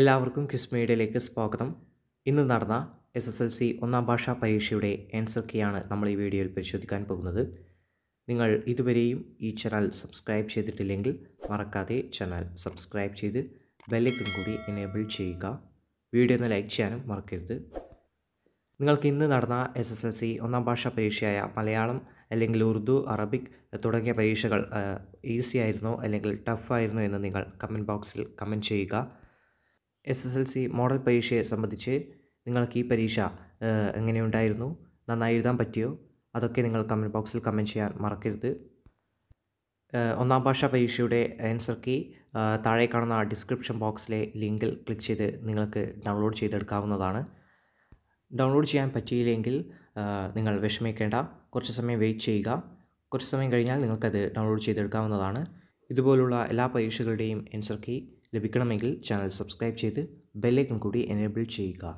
എല്ലാവർക്കും ക്വിസ് മീഡിയയിലേക്ക് സ്വാഗതം ഇന്ന് നടന്ന എസ് എസ് എൽ സി ഒന്നാം ഭാഷാ പരീക്ഷയുടെ ആൻസർ കീയാണ് നമ്മൾ ഈ വീഡിയോയിൽ പരിശോധിക്കാൻ പോകുന്നത് നിങ്ങൾ ഇതുവരെയും ഈ ചാനൽ സബ്സ്ക്രൈബ് ചെയ്തിട്ടില്ലെങ്കിൽ മറക്കാതെ ചാനൽ സബ്സ്ക്രൈബ് ചെയ്ത് ബെല്ലൈക്കൺ കൂടി എനേബിൾ ചെയ്യുക വീഡിയോ ഒന്ന് ലൈക്ക് ചെയ്യാനും മറക്കരുത് നിങ്ങൾക്ക് ഇന്ന് നടന്ന എസ് എസ് എൽ സി ഒന്നാം ഭാഷാ പരീക്ഷയായ മലയാളം അല്ലെങ്കിൽ ഉറുദു അറബിക് തുടങ്ങിയ പരീക്ഷകൾ ഈസി ആയിരുന്നോ അല്ലെങ്കിൽ ടഫായിരുന്നോ എന്ന് നിങ്ങൾ കമൻറ്റ് ബോക്സിൽ കമൻറ്റ് ചെയ്യുക S S L C model പരീക്ഷയെ സംബന്ധിച്ച് നിങ്ങൾക്ക് ഈ പരീക്ഷ എങ്ങനെയുണ്ടായിരുന്നു നന്നായി എഴുതാൻ പറ്റിയോ അതൊക്കെ നിങ്ങൾ കമൻറ്റ് ബോക്സിൽ കമൻറ്റ് ചെയ്യാൻ മറക്കരുത് ഒന്നാം ഭാഷാ പരീക്ഷയുടെ ആൻസർ കീ താഴെ കാണുന്ന ഡിസ്ക്രിപ്ഷൻ ബോക്സിലെ ലിങ്കിൽ ക്ലിക്ക് ചെയ്ത് നിങ്ങൾക്ക് ഡൗൺലോഡ് ചെയ്തെടുക്കാവുന്നതാണ് ഡൗൺലോഡ് ചെയ്യാൻ പറ്റിയില്ലെങ്കിൽ നിങ്ങൾ വിഷമിക്കേണ്ട കുറച്ച് സമയം വെയിറ്റ് ചെയ്യുക കുറച്ച് സമയം കഴിഞ്ഞാൽ നിങ്ങൾക്കത് ഡൗൺലോഡ് ചെയ്തെടുക്കാവുന്നതാണ് ഇതുപോലുള്ള എല്ലാ പരീക്ഷകളുടെയും ആൻസർ കീ ലഭിക്കണമെങ്കിൽ ചാനൽ സബ്സ്ക്രൈബ് ചെയ്ത് ബെല്ലൈക്കൺ കൂടി എനേബിൾ ചെയ്യുക